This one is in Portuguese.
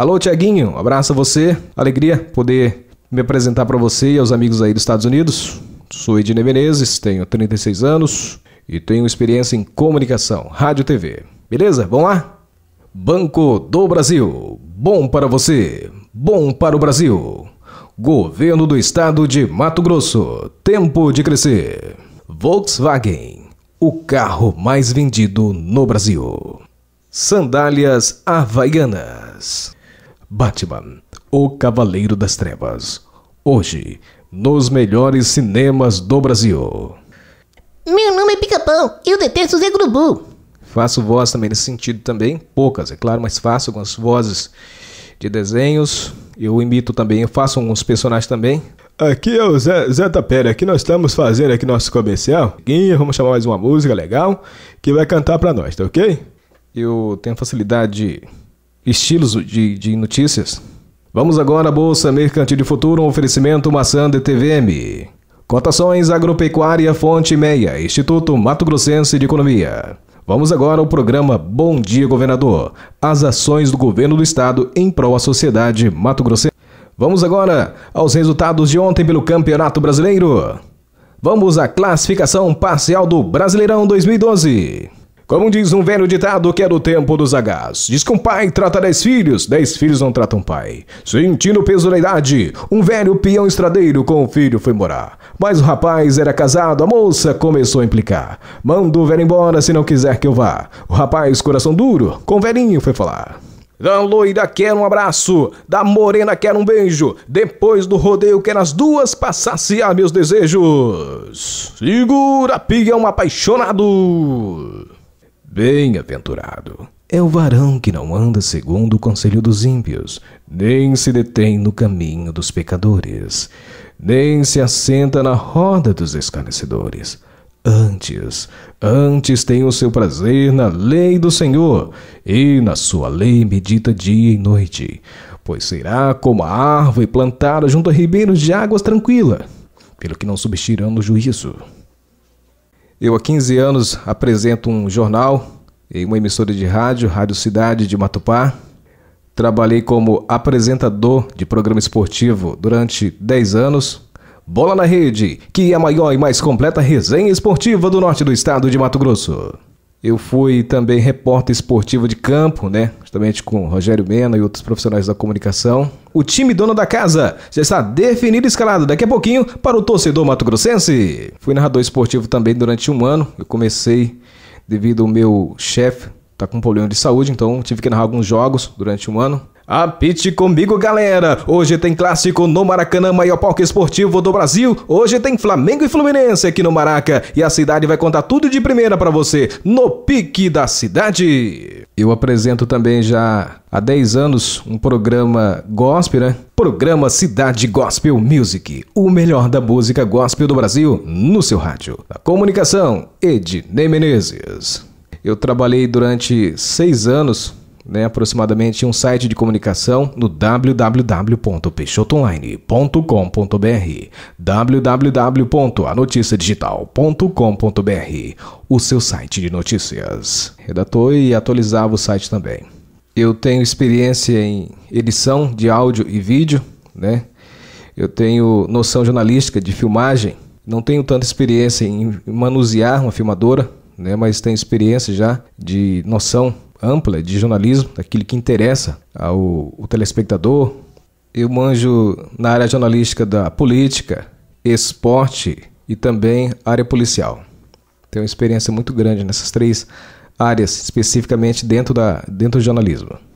Alô, Tiaguinho, um abraço a você. Alegria poder me apresentar para você e aos amigos aí dos Estados Unidos. Sou Edine Menezes, tenho 36 anos e tenho experiência em comunicação, rádio e TV. Beleza? Vamos lá? Banco do Brasil. Bom para você, bom para o Brasil. Governo do Estado de Mato Grosso. Tempo de crescer. Volkswagen. O carro mais vendido no Brasil. Sandálias havaianas. Batman, O Cavaleiro das Trevas. Hoje, nos melhores cinemas do Brasil. Meu nome é Picapão eu detesto Zé Grubu. Faço voz também nesse sentido também, poucas, é claro, mas faço algumas vozes de desenhos. Eu imito também, eu faço alguns personagens também. Aqui é o Zé, Zé Tapera, aqui nós estamos fazendo aqui nosso comercial. vamos chamar mais uma música legal que vai cantar para nós, tá ok? Eu tenho facilidade de estilos de, de notícias. Vamos agora à Bolsa Mercantil de Futuro, um oferecimento maçã de TVM. Cotações Agropecuária Fonte Meia, Instituto Mato Grossense de Economia. Vamos agora ao programa Bom Dia Governador, as ações do governo do estado em prol à sociedade Mato Grossense. Vamos agora aos resultados de ontem pelo Campeonato Brasileiro. Vamos à classificação parcial do Brasileirão 2012. Como diz um velho ditado que é do tempo dos agás. diz que um pai trata dez filhos, dez filhos não tratam pai. Sentindo o peso da idade, um velho peão estradeiro com o filho foi morar. Mas o rapaz era casado, a moça começou a implicar. Manda o velho embora se não quiser que eu vá. O rapaz, coração duro, com o velhinho foi falar. Da loira quer um abraço, da morena quer um beijo, depois do rodeio quer as duas para saciar meus desejos. Segura, um apaixonado! Bem-aventurado é o varão que não anda segundo o conselho dos ímpios, nem se detém no caminho dos pecadores, nem se assenta na roda dos escarnecedores. Antes, antes tem o seu prazer na lei do Senhor, e na sua lei medita dia e noite, pois será como a árvore plantada junto a ribeiros de águas tranquila, pelo que não substirão no juízo. Eu, há 15 anos, apresento um jornal em uma emissora de rádio, Rádio Cidade de Matupá. Trabalhei como apresentador de programa esportivo durante 10 anos. Bola na Rede, que é a maior e mais completa resenha esportiva do norte do estado de Mato Grosso. Eu fui também repórter esportivo de campo, né? Justamente com Rogério Mena e outros profissionais da comunicação. O time dono da casa já está definido e escalado daqui a pouquinho para o torcedor mato-grossense. Fui narrador esportivo também durante um ano. Eu comecei devido ao meu chefe tá com um problema de saúde, então tive que narrar alguns jogos durante um ano. Apite comigo, galera! Hoje tem clássico no Maracanã, maior palco esportivo do Brasil. Hoje tem Flamengo e Fluminense aqui no Maraca. E a cidade vai contar tudo de primeira para você, no Pique da Cidade. Eu apresento também já há 10 anos um programa gospel, né? Programa Cidade Gospel Music, o melhor da música gospel do Brasil no seu rádio. A comunicação, Ednei Menezes. Eu trabalhei durante seis anos né, aproximadamente um site de comunicação no www.peixotoonline.com.br www.anoticiadigital.com.br, o seu site de notícias. Redator e atualizava o site também. Eu tenho experiência em edição de áudio e vídeo, né? Eu tenho noção jornalística de filmagem. Não tenho tanta experiência em manusear uma filmadora, né? Mas tenho experiência já de noção ampla de jornalismo, daquilo que interessa ao, ao telespectador. Eu manjo na área jornalística da política, esporte e também área policial. Tenho uma experiência muito grande nessas três áreas, especificamente dentro, da, dentro do jornalismo.